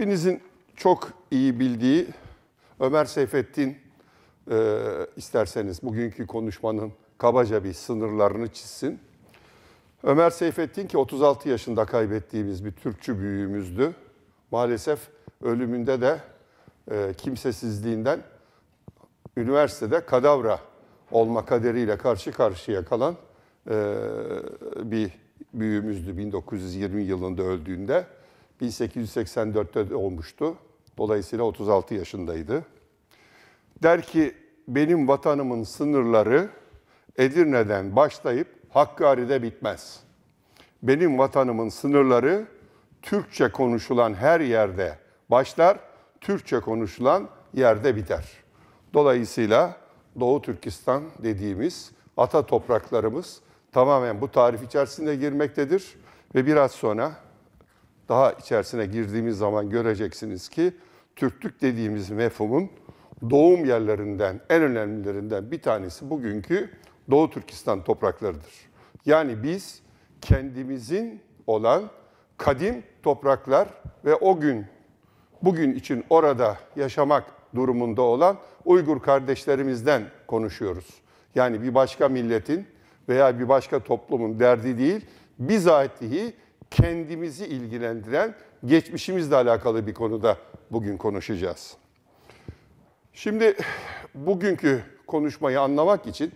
Hepinizin çok iyi bildiği Ömer Seyfettin e, isterseniz bugünkü konuşmanın kabaca bir sınırlarını çizsin. Ömer Seyfettin ki 36 yaşında kaybettiğimiz bir Türkçü büyüğümüzdü. Maalesef ölümünde de e, kimsesizliğinden üniversitede kadavra olma kaderiyle karşı karşıya kalan e, bir büyüğümüzdü 1920 yılında öldüğünde. 1884'te olmuştu. Dolayısıyla 36 yaşındaydı. Der ki benim vatanımın sınırları Edirne'den başlayıp Hakkari'de bitmez. Benim vatanımın sınırları Türkçe konuşulan her yerde başlar, Türkçe konuşulan yerde biter. Dolayısıyla Doğu Türkistan dediğimiz ata topraklarımız tamamen bu tarif içerisinde girmektedir ve biraz sonra daha içerisine girdiğimiz zaman göreceksiniz ki Türklük dediğimiz mefhumun doğum yerlerinden, en önemlilerinden bir tanesi bugünkü Doğu Türkistan topraklarıdır. Yani biz kendimizin olan kadim topraklar ve o gün, bugün için orada yaşamak durumunda olan Uygur kardeşlerimizden konuşuyoruz. Yani bir başka milletin veya bir başka toplumun derdi değil, bizatihi kendimizi ilgilendiren geçmişimizle alakalı bir konuda bugün konuşacağız. Şimdi bugünkü konuşmayı anlamak için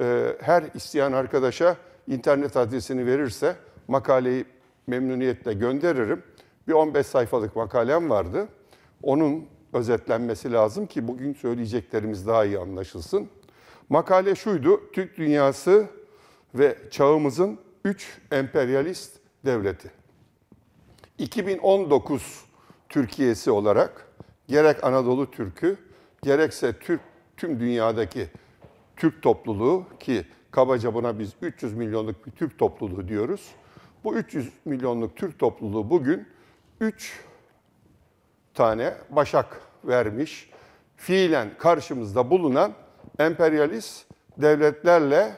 e, her isteyen arkadaşa internet adresini verirse makaleyi memnuniyetle gönderirim. Bir 15 sayfalık makalem vardı. Onun özetlenmesi lazım ki bugün söyleyeceklerimiz daha iyi anlaşılsın. Makale şuydu, Türk dünyası ve çağımızın üç emperyalist Devleti. 2019 Türkiye'si olarak gerek Anadolu Türk'ü gerekse Türk tüm dünyadaki Türk topluluğu ki kabaca buna biz 300 milyonluk bir Türk topluluğu diyoruz. Bu 300 milyonluk Türk topluluğu bugün 3 tane başak vermiş, fiilen karşımızda bulunan emperyalist devletlerle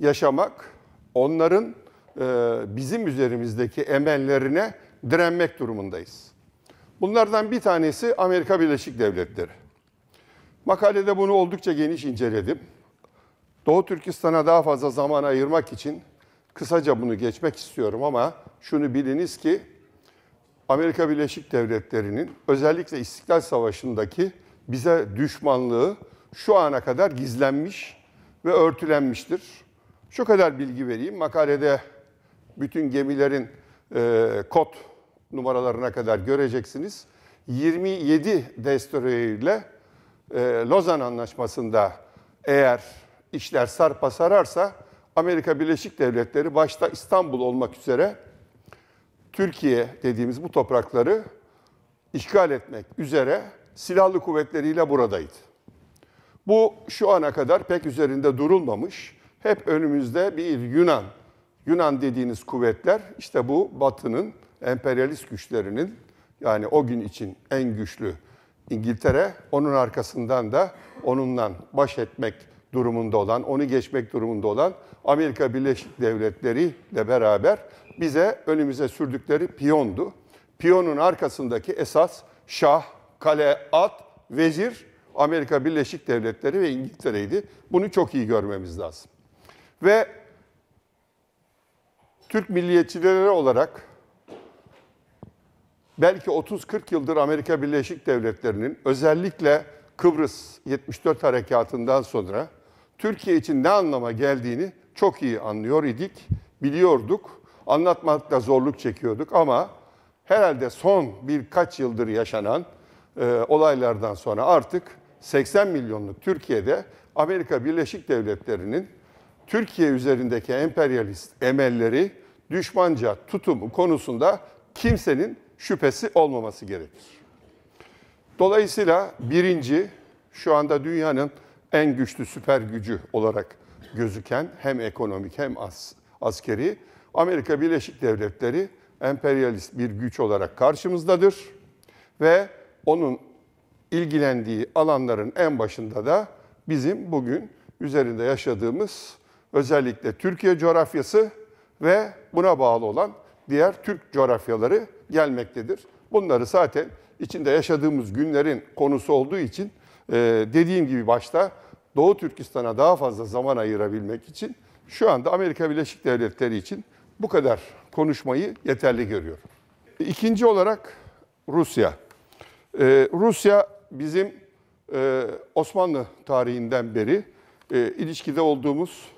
yaşamak, onların e, bizim üzerimizdeki emellerine direnmek durumundayız. Bunlardan bir tanesi Amerika Birleşik Devletleri. Makalede bunu oldukça geniş inceledim. Doğu Türkistan'a daha fazla zaman ayırmak için kısaca bunu geçmek istiyorum ama şunu biliniz ki Amerika Birleşik Devletleri'nin özellikle İstiklal Savaşı'ndaki bize düşmanlığı şu ana kadar gizlenmiş ve örtülenmiştir. Şu kadar bilgi vereyim. Makalede bütün gemilerin e, kod numaralarına kadar göreceksiniz. 27 destroyerle e, Lozan Anlaşması'nda eğer işler sarpa sararsa Amerika Birleşik Devletleri başta İstanbul olmak üzere Türkiye dediğimiz bu toprakları işgal etmek üzere silahlı kuvvetleriyle buradaydı. Bu şu ana kadar pek üzerinde durulmamış. Hep önümüzde bir Yunan Yunan dediğiniz kuvvetler işte bu Batı'nın emperyalist güçlerinin yani o gün için en güçlü İngiltere onun arkasından da onunla baş etmek durumunda olan, onu geçmek durumunda olan Amerika Birleşik Devletleri ile beraber bize önümüze sürdükleri piyondu. Piyonun arkasındaki esas şah, kale, at, vezir Amerika Birleşik Devletleri ve İngiltere'ydi. Bunu çok iyi görmemiz lazım. Ve Türk milliyetçileri olarak belki 30-40 yıldır Amerika Birleşik Devletleri'nin özellikle Kıbrıs 74 harekatından sonra Türkiye için ne anlama geldiğini çok iyi anlıyor idik, biliyorduk. Anlatmakta zorluk çekiyorduk ama herhalde son birkaç yıldır yaşanan e, olaylardan sonra artık 80 milyonluk Türkiye'de Amerika Birleşik Devletleri'nin Türkiye üzerindeki emperyalist emelleri düşmanca tutumu konusunda kimsenin şüphesi olmaması gerekir. Dolayısıyla birinci şu anda dünyanın en güçlü süper gücü olarak gözüken hem ekonomik hem as, askeri Amerika Birleşik Devletleri emperyalist bir güç olarak karşımızdadır ve onun ilgilendiği alanların en başında da bizim bugün üzerinde yaşadığımız özellikle Türkiye coğrafyası ve buna bağlı olan diğer Türk coğrafyaları gelmektedir. Bunları zaten içinde yaşadığımız günlerin konusu olduğu için e, dediğim gibi başta Doğu Türkistan'a daha fazla zaman ayırabilmek için şu anda Amerika Birleşik Devletleri için bu kadar konuşmayı yeterli görüyorum. İkinci olarak Rusya. Ee, Rusya bizim e, Osmanlı tarihinden beri e, ilişkide olduğumuz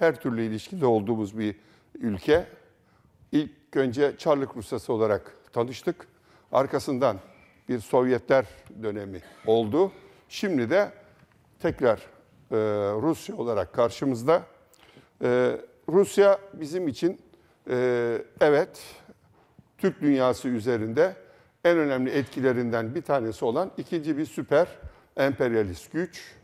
her türlü ilişkide olduğumuz bir ülke. İlk önce Çarlık Rusyası olarak tanıştık. Arkasından bir Sovyetler dönemi oldu. Şimdi de tekrar e, Rusya olarak karşımızda. E, Rusya bizim için e, evet Türk dünyası üzerinde en önemli etkilerinden bir tanesi olan ikinci bir süper emperyalist güç.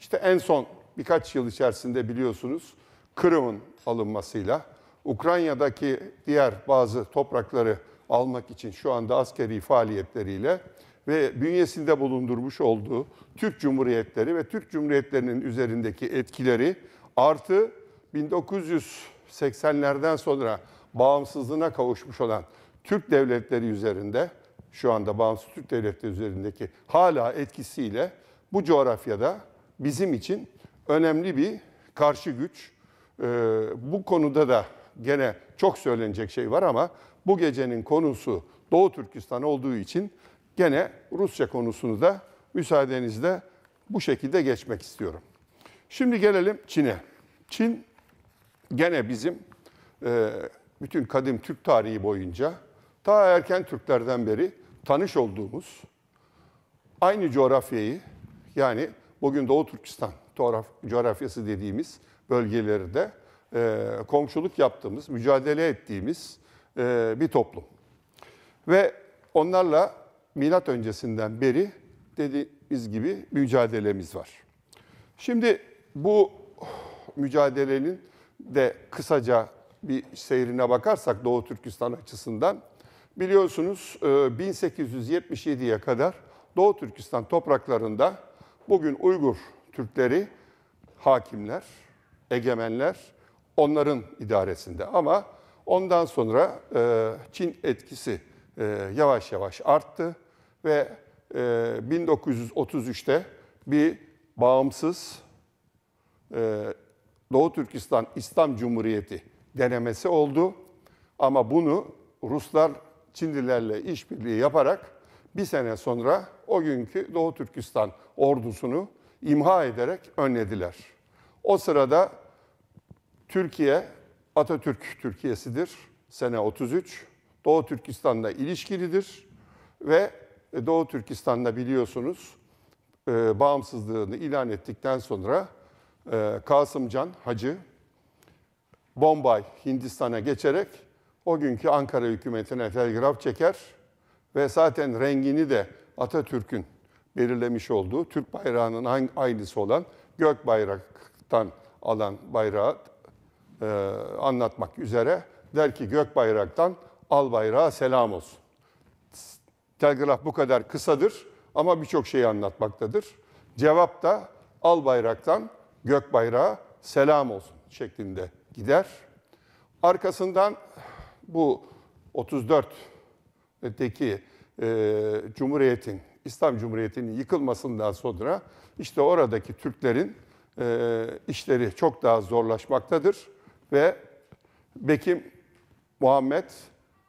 İşte en son birkaç yıl içerisinde biliyorsunuz Kırım'ın alınmasıyla, Ukrayna'daki diğer bazı toprakları almak için şu anda askeri faaliyetleriyle ve bünyesinde bulundurmuş olduğu Türk Cumhuriyetleri ve Türk Cumhuriyetlerinin üzerindeki etkileri artı 1980'lerden sonra bağımsızlığına kavuşmuş olan Türk devletleri üzerinde şu anda bağımsız Türk devletleri üzerindeki hala etkisiyle bu coğrafyada bizim için önemli bir karşı güç ee, bu konuda da gene çok söylenecek şey var ama bu gecenin konusu Doğu Türkistan olduğu için gene Rusya konusunu da müsaadenizle bu şekilde geçmek istiyorum. Şimdi gelelim Çin'e. Çin gene bizim e, bütün kadim Türk tarihi boyunca ta erken Türklerden beri tanış olduğumuz aynı coğrafyayı yani bugün Doğu Türkistan coğrafyası dediğimiz bölgelerde e, komşuluk yaptığımız, mücadele ettiğimiz e, bir toplum. Ve onlarla milat öncesinden beri dediğimiz gibi mücadelemiz var. Şimdi bu mücadelenin de kısaca bir seyrine bakarsak Doğu Türkistan açısından biliyorsunuz 1877'ye e, kadar Doğu Türkistan topraklarında bugün Uygur Türkleri hakimler egemenler onların idaresinde. Ama ondan sonra e, Çin etkisi e, yavaş yavaş arttı ve e, 1933'te bir bağımsız e, Doğu Türkistan İslam Cumhuriyeti denemesi oldu. Ama bunu Ruslar Çinlilerle işbirliği yaparak bir sene sonra o günkü Doğu Türkistan ordusunu imha ederek önlediler. O sırada Türkiye Atatürk Türkiye'sidir. Sene 33. Doğu Türkistan'la ilişkilidir ve e, Doğu Türkistan'da biliyorsunuz e, bağımsızlığını ilan ettikten sonra e, Kasımcan Hacı Bombay Hindistan'a geçerek o günkü Ankara hükümetine telgraf çeker ve zaten rengini de Atatürk'ün belirlemiş olduğu Türk bayrağının aynısı olan gök bayraktan alan bayrağı e, anlatmak üzere der ki gök bayraktan al Bayrağı selam olsun. Telgraf bu kadar kısadır ama birçok şeyi anlatmaktadır. Cevap da al bayraktan gök Bayrağı selam olsun şeklinde gider. Arkasından bu 34'teki e, Cumhuriyet'in, İslam Cumhuriyeti'nin yıkılmasından sonra işte oradaki Türklerin e, işleri çok daha zorlaşmaktadır ve Bekim Muhammed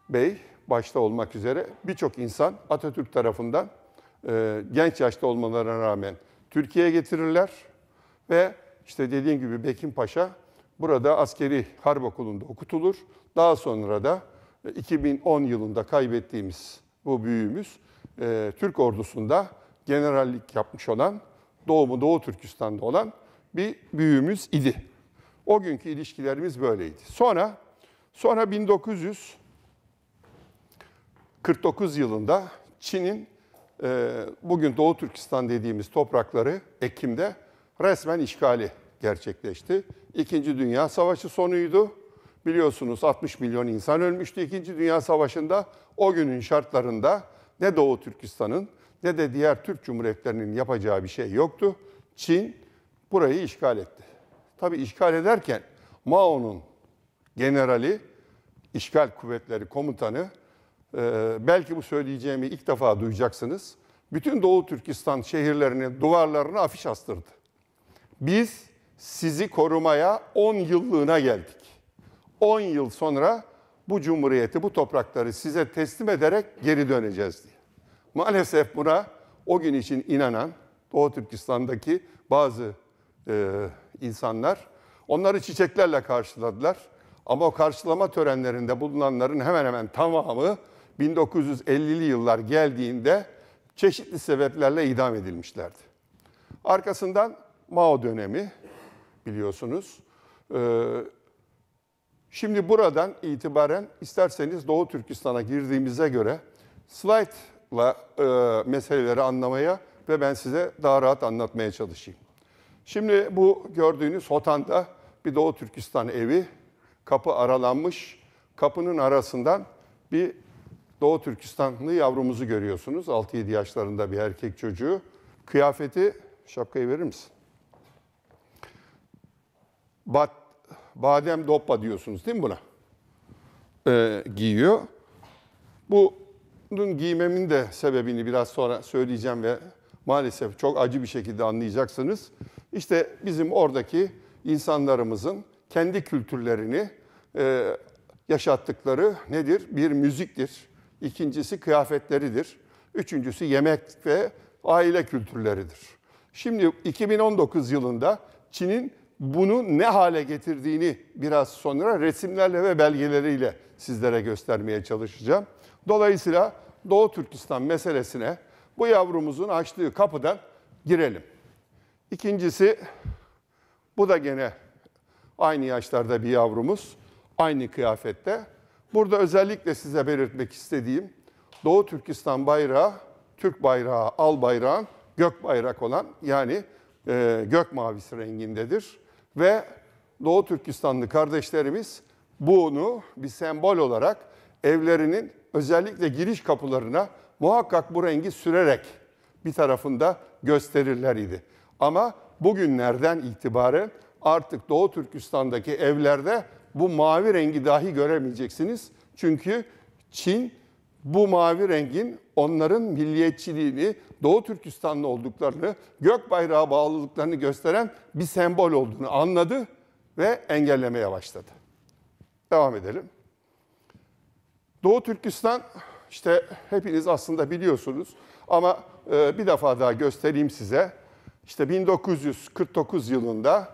Bey başta olmak üzere birçok insan Atatürk tarafından e, genç yaşta olmalarına rağmen Türkiye'ye getirirler ve işte dediğim gibi Bekim Paşa burada askeri harp okulunda okutulur. Daha sonra da 2010 e, yılında kaybettiğimiz bu büyüğümüz e, Türk ordusunda generallik yapmış olan, doğumu Doğu Türkistan'da olan bir büyüğümüz idi. O günkü ilişkilerimiz böyleydi. Sonra sonra 1949 yılında Çin'in e, bugün Doğu Türkistan dediğimiz toprakları Ekim'de resmen işgali gerçekleşti. İkinci Dünya Savaşı sonuydu. Biliyorsunuz 60 milyon insan ölmüştü İkinci Dünya Savaşı'nda. O günün şartlarında ne Doğu Türkistan'ın ne de diğer Türk Cumhuriyetlerinin yapacağı bir şey yoktu. Çin burayı işgal etti. Tabi işgal ederken Mao'nun generali, işgal kuvvetleri komutanı, e, belki bu söyleyeceğimi ilk defa duyacaksınız. Bütün Doğu Türkistan şehirlerinin duvarlarına afiş astırdı. Biz sizi korumaya 10 yıllığına geldik. 10 yıl sonra bu cumhuriyeti, bu toprakları size teslim ederek geri döneceğiz diye. Maalesef buna o gün için inanan Doğu Türkistan'daki bazı e, insanlar. Onları çiçeklerle karşıladılar. Ama o karşılama törenlerinde bulunanların hemen hemen tamamı 1950'li yıllar geldiğinde çeşitli sebeplerle idam edilmişlerdi. Arkasından Mao dönemi biliyorsunuz. Ee, şimdi buradan itibaren isterseniz Doğu Türkistan'a girdiğimize göre slaytla e, meseleleri anlamaya ve ben size daha rahat anlatmaya çalışayım. Şimdi bu gördüğünüz Hotan'da bir Doğu Türkistan evi. Kapı aralanmış. Kapının arasından bir Doğu Türkistanlı yavrumuzu görüyorsunuz. 6-7 yaşlarında bir erkek çocuğu. Kıyafeti, şapkayı verir misin? Bat, badem doppa diyorsunuz değil mi buna? Ee, giyiyor. Bunun giymemin de sebebini biraz sonra söyleyeceğim ve maalesef çok acı bir şekilde anlayacaksınız. İşte bizim oradaki insanlarımızın kendi kültürlerini e, yaşattıkları nedir? Bir müziktir. İkincisi kıyafetleridir. Üçüncüsü yemek ve aile kültürleridir. Şimdi 2019 yılında Çin'in bunu ne hale getirdiğini biraz sonra resimlerle ve belgeleriyle sizlere göstermeye çalışacağım. Dolayısıyla Doğu Türkistan meselesine bu yavrumuzun açtığı kapıdan girelim. İkincisi bu da gene aynı yaşlarda bir yavrumuz, aynı kıyafette. Burada özellikle size belirtmek istediğim Doğu Türkistan bayrağı, Türk bayrağı, al bayrağın gök bayrak olan yani e, gök mavisi rengindedir. Ve Doğu Türkistanlı kardeşlerimiz bunu bir sembol olarak evlerinin özellikle giriş kapılarına muhakkak bu rengi sürerek bir tarafında gösterirler idi. Ama bugünlerden itibaren artık Doğu Türkistan'daki evlerde bu mavi rengi dahi göremeyeceksiniz. Çünkü Çin bu mavi rengin onların milliyetçiliğini, Doğu Türkistanlı olduklarını, gök bayrağı bağlılıklarını gösteren bir sembol olduğunu anladı ve engellemeye başladı. Devam edelim. Doğu Türkistan işte hepiniz aslında biliyorsunuz ama e, bir defa daha göstereyim size. İşte 1949 yılında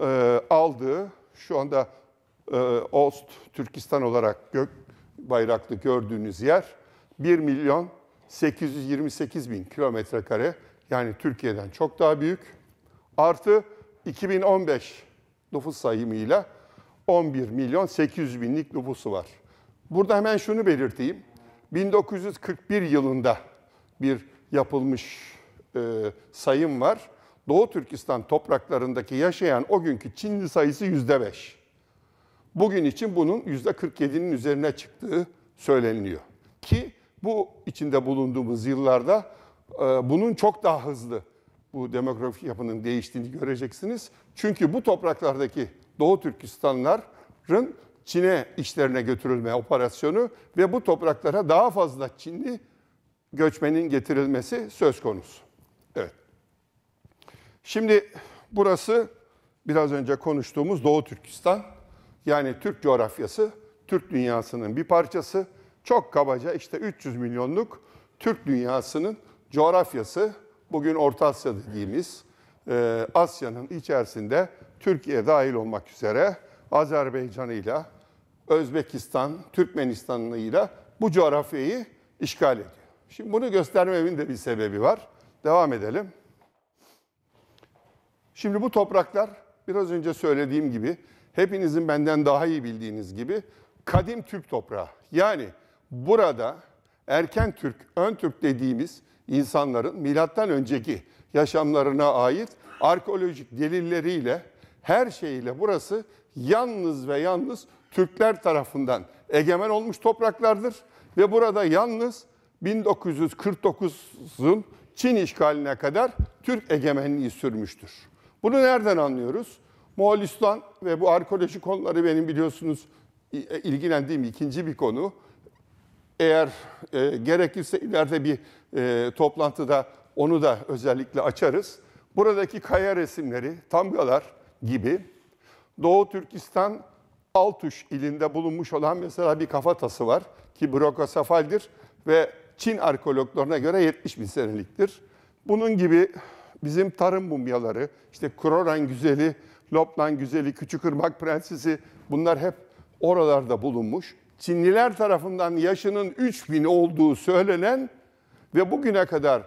e, aldığı şu anda e, Ost Türkistan olarak gök bayraklı gördüğünüz yer 1 milyon 828 bin kilometre kare yani Türkiye'den çok daha büyük. Artı 2015 nüfus sayımıyla 11 milyon 800 binlik nüfusu var. Burada hemen şunu belirteyim. 1941 yılında bir yapılmış e, sayım var. Doğu Türkistan topraklarındaki yaşayan o günkü Çinli sayısı yüzde beş. Bugün için bunun yüzde 47'nin üzerine çıktığı söyleniyor Ki bu içinde bulunduğumuz yıllarda e, bunun çok daha hızlı bu demografik yapının değiştiğini göreceksiniz. Çünkü bu topraklardaki Doğu Türkistanların Çin'e işlerine götürülme operasyonu ve bu topraklara daha fazla Çinli göçmenin getirilmesi söz konusu. Evet. Şimdi burası biraz önce konuştuğumuz Doğu Türkistan. Yani Türk coğrafyası, Türk dünyasının bir parçası. Çok kabaca işte 300 milyonluk Türk dünyasının coğrafyası, bugün Orta Asya dediğimiz e, Asya'nın içerisinde Türkiye dahil olmak üzere Azerbaycan'ıyla, Özbekistan, Türkmenistan'ıyla bu coğrafyayı işgal ediyor. Şimdi bunu göstermemin de bir sebebi var. Devam edelim. Şimdi bu topraklar biraz önce söylediğim gibi hepinizin benden daha iyi bildiğiniz gibi kadim Türk toprağı. Yani burada erken Türk, ön Türk dediğimiz insanların milattan önceki yaşamlarına ait arkeolojik delilleriyle her şeyiyle burası yalnız ve yalnız Türkler tarafından egemen olmuş topraklardır ve burada yalnız 1949'un Çin işgaline kadar Türk egemenliği sürmüştür. Bunu nereden anlıyoruz? Moğolistan ve bu arkeoloji konuları benim biliyorsunuz e, ilgilendiğim ikinci bir konu. Eğer e, gerekirse ileride bir e, toplantıda onu da özellikle açarız. Buradaki kaya resimleri, tamgalar gibi Doğu Türkistan Altuş ilinde bulunmuş olan mesela bir kafatası var ki brokosafaldir ve Çin arkeologlarına göre 70 bin seneliktir. Bunun gibi bizim tarım mumyaları, işte Kroran Güzeli, Loplan Güzeli, küçük Küçükırmak Prensesi bunlar hep oralarda bulunmuş. Çinliler tarafından yaşının 3000 olduğu söylenen ve bugüne kadar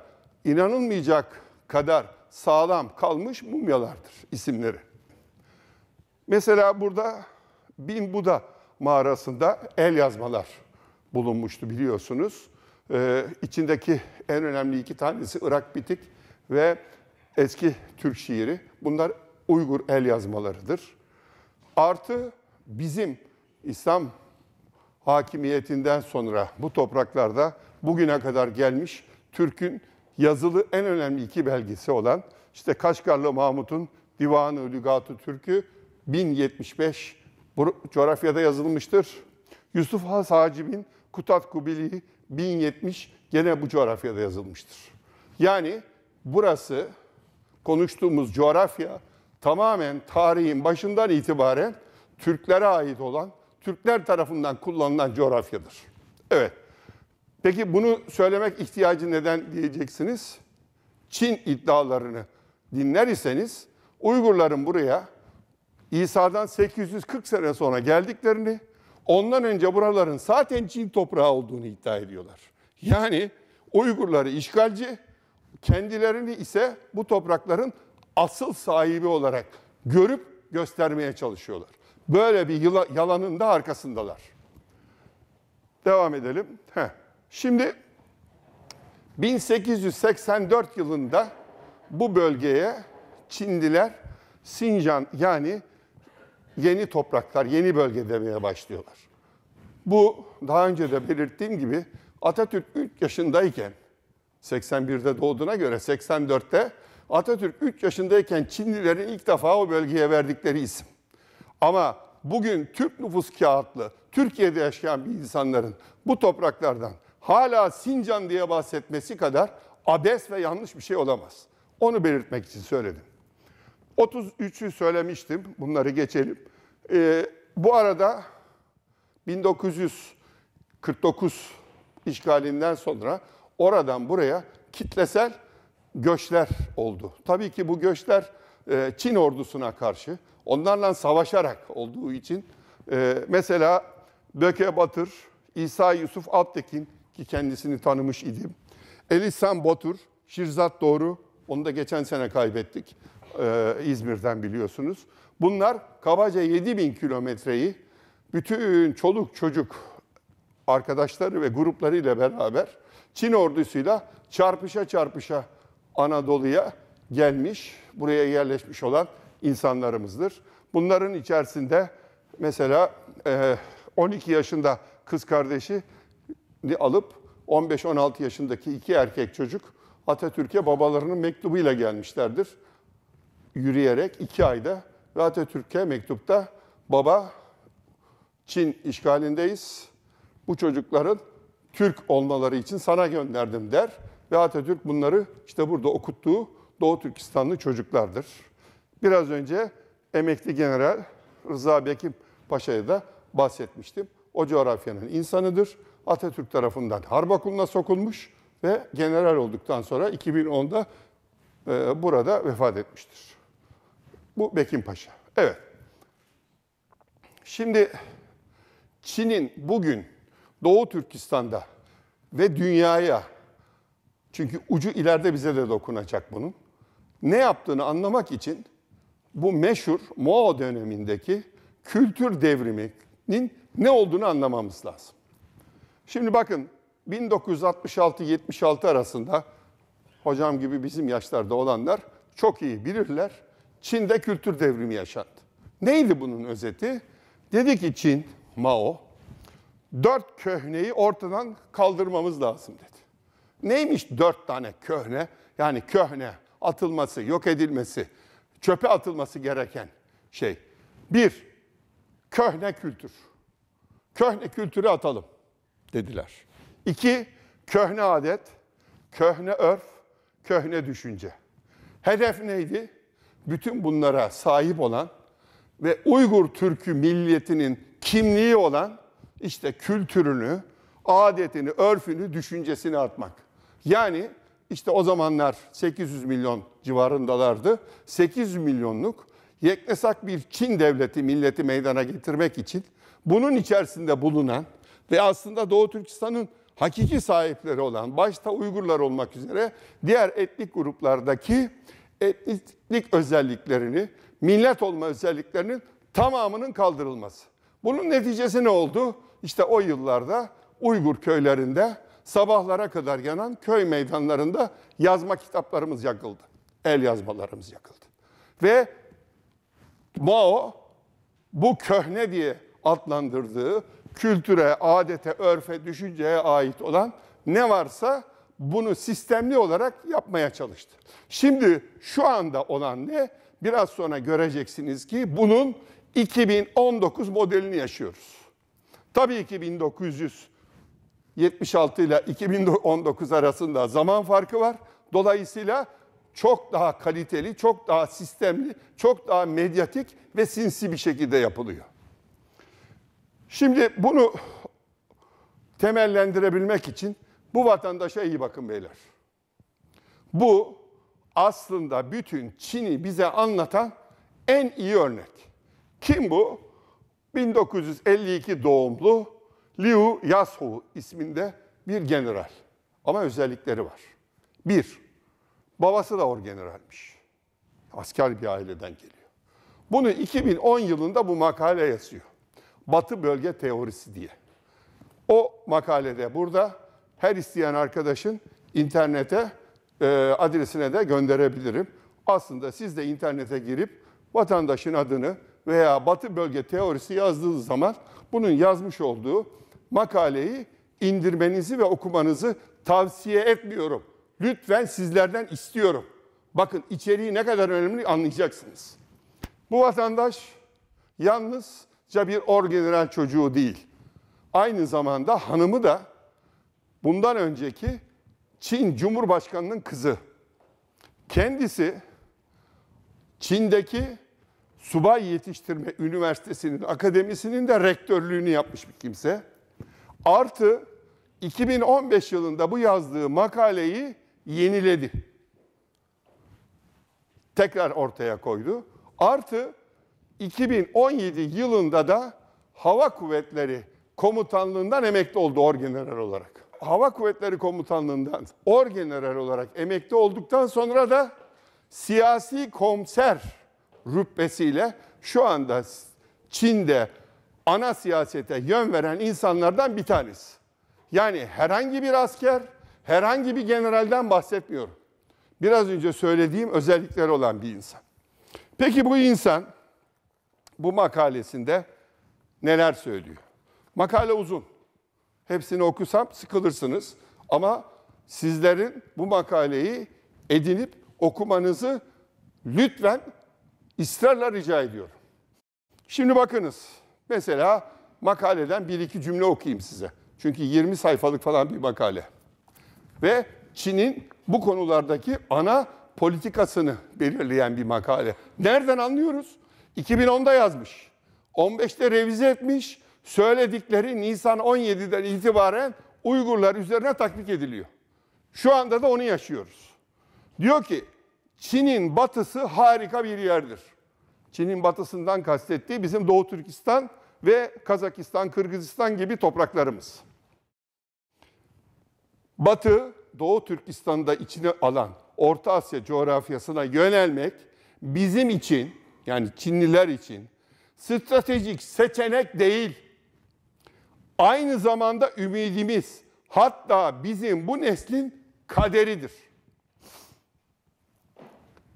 inanılmayacak kadar sağlam kalmış mumyalardır isimleri. Mesela burada Bin Buda mağarasında el yazmalar bulunmuştu biliyorsunuz. Ee, içindeki en önemli iki tanesi Irak Bitik ve eski Türk şiiri. Bunlar Uygur el yazmalarıdır. Artı bizim İslam hakimiyetinden sonra bu topraklarda bugüne kadar gelmiş Türk'ün yazılı en önemli iki belgesi olan işte Kaşgarlı Mahmut'un Divanı Lügatu Türk'ü 1075 bu coğrafyada yazılmıştır. Yusuf Has Hacib'in Kutat Kubili 1070 gene bu coğrafyada yazılmıştır. Yani burası konuştuğumuz coğrafya tamamen tarihin başından itibaren Türklere ait olan, Türkler tarafından kullanılan coğrafyadır. Evet. Peki bunu söylemek ihtiyacı neden diyeceksiniz? Çin iddialarını dinler iseniz Uygurların buraya İsa'dan 840 sene sonra geldiklerini, ondan önce buraların zaten Çin toprağı olduğunu iddia ediyorlar. Yani Uygurları işgalci, kendilerini ise bu toprakların asıl sahibi olarak görüp göstermeye çalışıyorlar. Böyle bir yala, yalanın da arkasındalar. Devam edelim. Heh. Şimdi 1884 yılında bu bölgeye Çinliler Sincan yani yeni topraklar, yeni bölge demeye başlıyorlar. Bu daha önce de belirttiğim gibi Atatürk 3 yaşındayken 81'de doğduğuna göre 84'te Atatürk 3 yaşındayken Çinlilerin ilk defa o bölgeye verdikleri isim. Ama bugün Türk nüfus kağıtlı, Türkiye'de yaşayan bir insanların bu topraklardan hala Sincan diye bahsetmesi kadar abes ve yanlış bir şey olamaz. Onu belirtmek için söyledim. 33'ü söylemiştim. Bunları geçelim. E, bu arada 1949 işgalinden sonra oradan buraya kitlesel göçler oldu. Tabii ki bu göçler e, Çin ordusuna karşı, onlarla savaşarak olduğu için e, mesela Böke Batır, İsa Yusuf Alptekin ki kendisini tanımış idim. Elisan Batur, Şirzat Doğru, onu da geçen sene kaybettik e, İzmir'den biliyorsunuz. Bunlar kabaca 7 bin kilometreyi bütün çoluk çocuk arkadaşları ve gruplarıyla beraber Çin ordusuyla çarpışa çarpışa Anadolu'ya gelmiş, buraya yerleşmiş olan insanlarımızdır. Bunların içerisinde mesela 12 e, yaşında kız kardeşi alıp 15-16 yaşındaki iki erkek çocuk Atatürk'e babalarının mektubuyla gelmişlerdir yürüyerek iki ayda ve Atatürk'e mektupta baba Çin işgalindeyiz. Bu çocukların Türk olmaları için sana gönderdim der. Ve Atatürk bunları işte burada okuttuğu Doğu Türkistanlı çocuklardır. Biraz önce emekli general Rıza Bekim Paşa'ya da bahsetmiştim. O coğrafyanın insanıdır. Atatürk tarafından Harbakul'una sokulmuş ve general olduktan sonra 2010'da e, burada vefat etmiştir. Bu Bekim Paşa. Evet. Şimdi Çin'in bugün Doğu Türkistan'da ve dünyaya çünkü ucu ileride bize de dokunacak bunun. Ne yaptığını anlamak için bu meşhur Mao dönemindeki kültür devriminin ne olduğunu anlamamız lazım. Şimdi bakın 1966-76 arasında hocam gibi bizim yaşlarda olanlar çok iyi bilirler. Çin'de kültür devrimi yaşandı. Neydi bunun özeti? Dedi ki Çin, Mao, dört köhneyi ortadan kaldırmamız lazım dedi. Neymiş dört tane köhne? Yani köhne atılması, yok edilmesi, çöpe atılması gereken şey. Bir, köhne kültür. Köhne kültürü atalım dediler. İki, köhne adet, köhne örf, köhne düşünce. Hedef neydi? bütün bunlara sahip olan ve Uygur Türk'ü milletinin kimliği olan işte kültürünü, adetini, örfünü, düşüncesini atmak. Yani işte o zamanlar 800 milyon civarındalardı. 800 milyonluk yeknesak bir Çin devleti milleti meydana getirmek için bunun içerisinde bulunan ve aslında Doğu Türkistan'ın hakiki sahipleri olan başta Uygurlar olmak üzere diğer etnik gruplardaki etnik özelliklerini, millet olma özelliklerinin tamamının kaldırılması. Bunun neticesi ne oldu? İşte o yıllarda Uygur köylerinde sabahlara kadar yanan köy meydanlarında yazma kitaplarımız yakıldı. El yazmalarımız yakıldı. Ve Mao bu köhne diye adlandırdığı kültüre, adete, örfe, düşünceye ait olan ne varsa bunu sistemli olarak yapmaya çalıştı. Şimdi şu anda olan ne? Biraz sonra göreceksiniz ki bunun 2019 modelini yaşıyoruz. Tabii ki 1976 ile 2019 arasında zaman farkı var. Dolayısıyla çok daha kaliteli, çok daha sistemli, çok daha medyatik ve sinsi bir şekilde yapılıyor. Şimdi bunu temellendirebilmek için bu vatandaşa iyi bakın beyler. Bu aslında bütün Çin'i bize anlatan en iyi örnek. Kim bu? 1952 doğumlu Liu Yashu isminde bir general. Ama özellikleri var. Bir, babası da orgeneralmiş. Asker bir aileden geliyor. Bunu 2010 yılında bu makale yazıyor. Batı bölge teorisi diye. O makalede burada her isteyen arkadaşın internete e, adresine de gönderebilirim. Aslında siz de internete girip vatandaşın adını veya Batı bölge teorisi yazdığınız zaman bunun yazmış olduğu makaleyi indirmenizi ve okumanızı tavsiye etmiyorum. Lütfen sizlerden istiyorum. Bakın içeriği ne kadar önemli anlayacaksınız. Bu vatandaş yalnızca bir orgeneral çocuğu değil. Aynı zamanda hanımı da Bundan önceki Çin Cumhurbaşkanı'nın kızı. Kendisi Çin'deki subay yetiştirme üniversitesinin akademisinin de rektörlüğünü yapmış bir kimse. Artı 2015 yılında bu yazdığı makaleyi yeniledi. Tekrar ortaya koydu. Artı 2017 yılında da Hava Kuvvetleri Komutanlığından emekli oldu orgeneral olarak. Hava Kuvvetleri Komutanlığından orgeneral olarak emekli olduktan sonra da siyasi komiser rütbesiyle şu anda Çin'de ana siyasete yön veren insanlardan bir tanesi. Yani herhangi bir asker, herhangi bir generalden bahsetmiyorum. Biraz önce söylediğim özellikleri olan bir insan. Peki bu insan bu makalesinde neler söylüyor? Makale uzun hepsini okusam sıkılırsınız. Ama sizlerin bu makaleyi edinip okumanızı lütfen ısrarla rica ediyorum. Şimdi bakınız. Mesela makaleden bir iki cümle okuyayım size. Çünkü 20 sayfalık falan bir makale. Ve Çin'in bu konulardaki ana politikasını belirleyen bir makale. Nereden anlıyoruz? 2010'da yazmış. 15'te revize etmiş söyledikleri Nisan 17'den itibaren Uygurlar üzerine tatbik ediliyor. Şu anda da onu yaşıyoruz. Diyor ki Çin'in batısı harika bir yerdir. Çin'in batısından kastettiği bizim Doğu Türkistan ve Kazakistan, Kırgızistan gibi topraklarımız. Batı, Doğu Türkistan'da içine alan Orta Asya coğrafyasına yönelmek bizim için yani Çinliler için stratejik seçenek değil aynı zamanda ümidimiz, hatta bizim bu neslin kaderidir.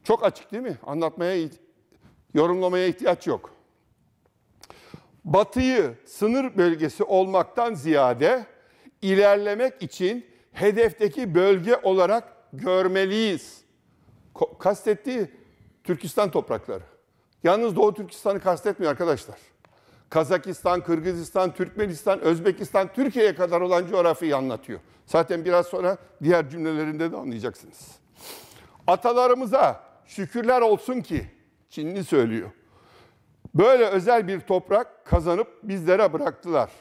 Çok açık değil mi? Anlatmaya, yorumlamaya ihtiyaç yok. Batıyı sınır bölgesi olmaktan ziyade ilerlemek için hedefteki bölge olarak görmeliyiz. Kastettiği Türkistan toprakları. Yalnız Doğu Türkistan'ı kastetmiyor arkadaşlar. Kazakistan, Kırgızistan, Türkmenistan, Özbekistan, Türkiye'ye kadar olan coğrafyayı anlatıyor. Zaten biraz sonra diğer cümlelerinde de anlayacaksınız. Atalarımıza şükürler olsun ki, Çinli söylüyor. Böyle özel bir toprak kazanıp bizlere bıraktılar.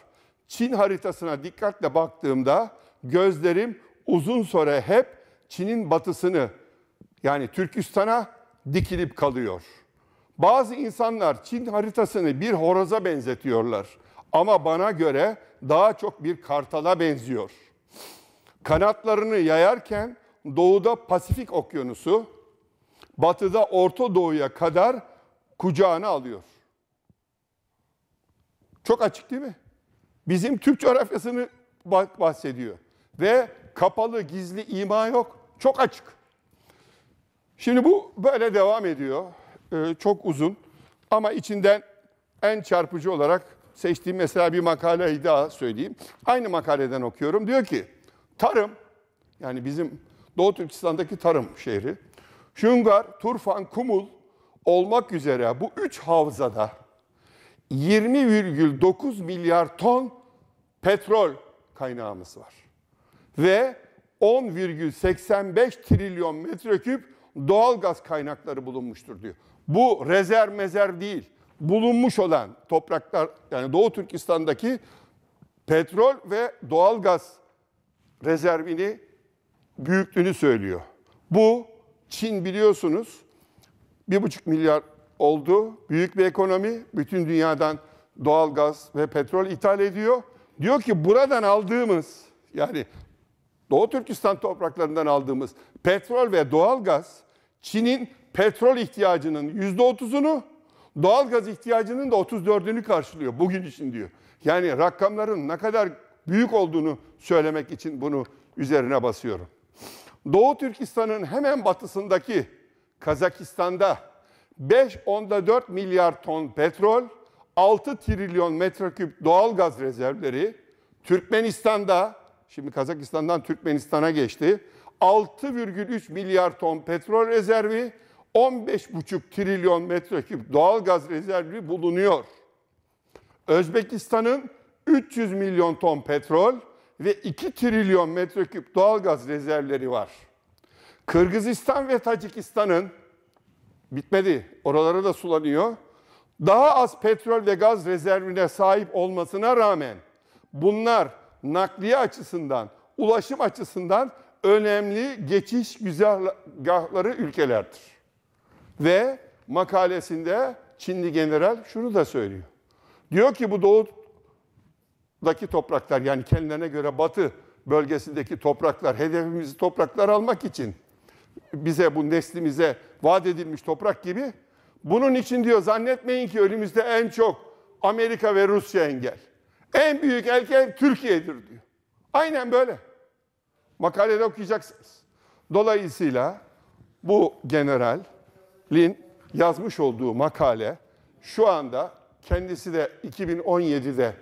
Çin haritasına dikkatle baktığımda gözlerim uzun süre hep Çin'in batısını yani Türkistan'a dikilip kalıyor.'' Bazı insanlar Çin haritasını bir horoza benzetiyorlar. Ama bana göre daha çok bir kartala benziyor. Kanatlarını yayarken doğuda Pasifik Okyanusu, batıda Orta Doğu'ya kadar kucağına alıyor. Çok açık değil mi? Bizim Türk coğrafyasını bahsediyor. Ve kapalı, gizli ima yok. Çok açık. Şimdi bu böyle devam ediyor. E, çok uzun ama içinden en çarpıcı olarak seçtiğim mesela bir makaleyi daha söyleyeyim. Aynı makaleden okuyorum. Diyor ki tarım yani bizim Doğu Türkistan'daki tarım şehri Şungar, Turfan, Kumul olmak üzere bu üç havzada 20,9 milyar ton petrol kaynağımız var. Ve 10,85 trilyon metreküp doğal gaz kaynakları bulunmuştur diyor. Bu rezerv mezer değil. Bulunmuş olan topraklar yani Doğu Türkistan'daki petrol ve doğal gaz rezervini büyüklüğünü söylüyor. Bu Çin biliyorsunuz 1,5 milyar oldu. Büyük bir ekonomi. Bütün dünyadan doğal gaz ve petrol ithal ediyor. Diyor ki buradan aldığımız yani Doğu Türkistan topraklarından aldığımız petrol ve doğal gaz Çin'in petrol ihtiyacının %30'unu, doğal gaz ihtiyacının da 34'ünü karşılıyor bugün için diyor. Yani rakamların ne kadar büyük olduğunu söylemek için bunu üzerine basıyorum. Doğu Türkistan'ın hemen batısındaki Kazakistan'da 5 onda 4 milyar ton petrol, 6 trilyon metreküp doğal gaz rezervleri, Türkmenistan'da, şimdi Kazakistan'dan Türkmenistan'a geçti, 6,3 milyar ton petrol rezervi, 15,5 trilyon metreküp doğal gaz rezervi bulunuyor. Özbekistan'ın 300 milyon ton petrol ve 2 trilyon metreküp doğal gaz rezervleri var. Kırgızistan ve Tacikistan'ın bitmedi, oralara da sulanıyor. Daha az petrol ve gaz rezervine sahip olmasına rağmen bunlar nakliye açısından, ulaşım açısından önemli geçiş güzergahları ülkelerdir. Ve makalesinde Çinli general şunu da söylüyor. Diyor ki bu doğudaki topraklar yani kendilerine göre batı bölgesindeki topraklar, hedefimizi topraklar almak için bize bu neslimize vaat edilmiş toprak gibi. Bunun için diyor zannetmeyin ki önümüzde en çok Amerika ve Rusya engel. En büyük engel Türkiye'dir diyor. Aynen böyle. Makalede okuyacaksınız. Dolayısıyla bu general Lin yazmış olduğu makale şu anda kendisi de 2017'de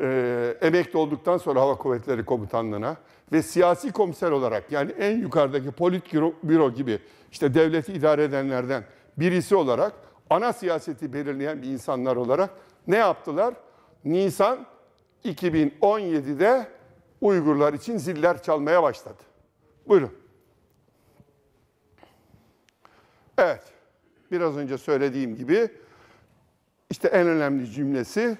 e, emekli olduktan sonra Hava Kuvvetleri Komutanlığı'na ve siyasi komiser olarak yani en yukarıdaki politbüro gibi işte devleti idare edenlerden birisi olarak ana siyaseti belirleyen bir insanlar olarak ne yaptılar? Nisan 2017'de Uygurlar için ziller çalmaya başladı. Buyurun. Evet biraz önce söylediğim gibi işte en önemli cümlesi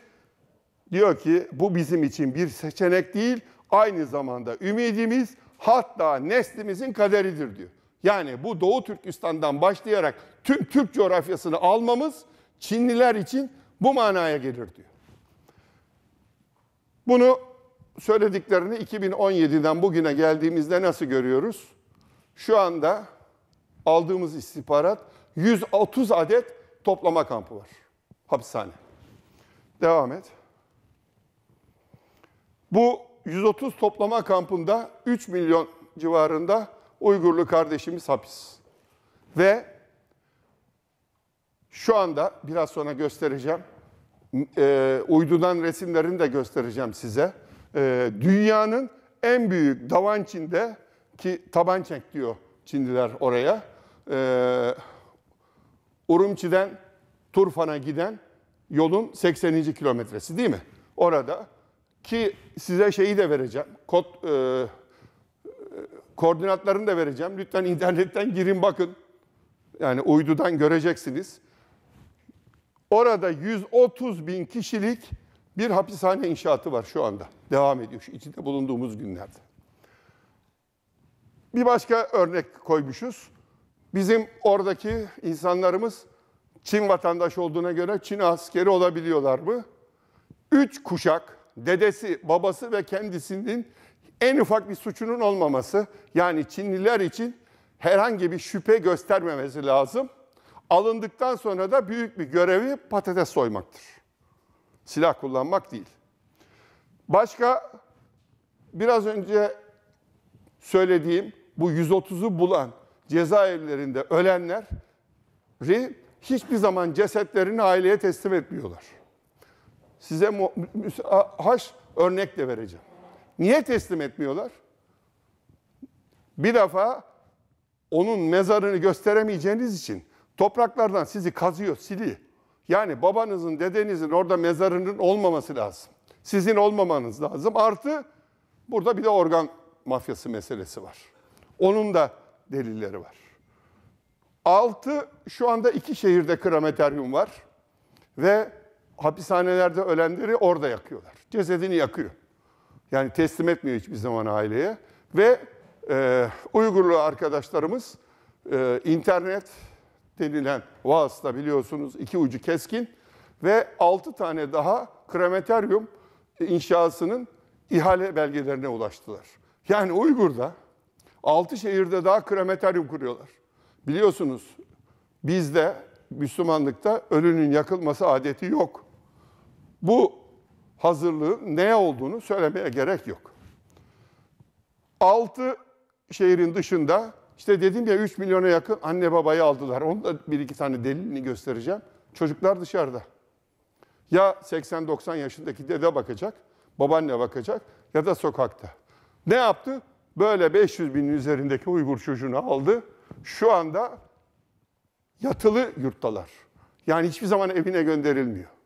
diyor ki bu bizim için bir seçenek değil, aynı zamanda ümidimiz hatta neslimizin kaderidir diyor. Yani bu Doğu Türkistan'dan başlayarak tüm Türk coğrafyasını almamız Çinliler için bu manaya gelir diyor. Bunu söylediklerini 2017'den bugüne geldiğimizde nasıl görüyoruz? Şu anda aldığımız istihbarat 130 adet toplama kampı var. Hapishane. Devam et. Bu 130 toplama kampında 3 milyon civarında Uygurlu kardeşimiz hapis. Ve şu anda biraz sonra göstereceğim. E, uydudan resimlerini de göstereceğim size. E, dünyanın en büyük Davançin'de ki Tabançenk diyor Çinliler oraya. E, Urumçi'den Turfan'a giden yolun 80. kilometresi değil mi? Orada ki size şeyi de vereceğim. Kod e, e, koordinatlarını da vereceğim. Lütfen internetten girin bakın. Yani uydudan göreceksiniz. Orada 130 bin kişilik bir hapishane inşaatı var şu anda. Devam ediyor şu içinde bulunduğumuz günlerde. Bir başka örnek koymuşuz. Bizim oradaki insanlarımız Çin vatandaşı olduğuna göre Çin askeri olabiliyorlar mı? Üç kuşak, dedesi, babası ve kendisinin en ufak bir suçunun olmaması, yani Çinliler için herhangi bir şüphe göstermemesi lazım. Alındıktan sonra da büyük bir görevi patates soymaktır. Silah kullanmak değil. Başka biraz önce söylediğim bu 130'u bulan cezaevlerinde ölenleri hiçbir zaman cesetlerini aileye teslim etmiyorlar. Size haş örnek de vereceğim. Niye teslim etmiyorlar? Bir defa onun mezarını gösteremeyeceğiniz için topraklardan sizi kazıyor, siliyor. Yani babanızın, dedenizin orada mezarının olmaması lazım. Sizin olmamanız lazım. Artı burada bir de organ mafyası meselesi var. Onun da delilleri var. Altı, şu anda iki şehirde kremateryum var ve hapishanelerde ölenleri orada yakıyorlar. Cesedini yakıyor. Yani teslim etmiyor hiçbir zaman aileye. Ve e, Uygurlu arkadaşlarımız e, internet denilen vasıta biliyorsunuz iki ucu keskin ve altı tane daha kremateryum inşasının ihale belgelerine ulaştılar. Yani Uygur'da Altı şehirde daha krematoryum kuruyorlar. Biliyorsunuz bizde Müslümanlıkta ölünün yakılması adeti yok. Bu hazırlığın ne olduğunu söylemeye gerek yok. Altı şehrin dışında işte dedim ya 3 milyona yakın anne babayı aldılar. Onun da bir iki tane delilini göstereceğim. Çocuklar dışarıda. Ya 80-90 yaşındaki dede bakacak, babaanne bakacak ya da sokakta. Ne yaptı? Böyle 500 binin üzerindeki Uygur çocuğunu aldı. Şu anda yatılı yurttalar. Yani hiçbir zaman evine gönderilmiyor.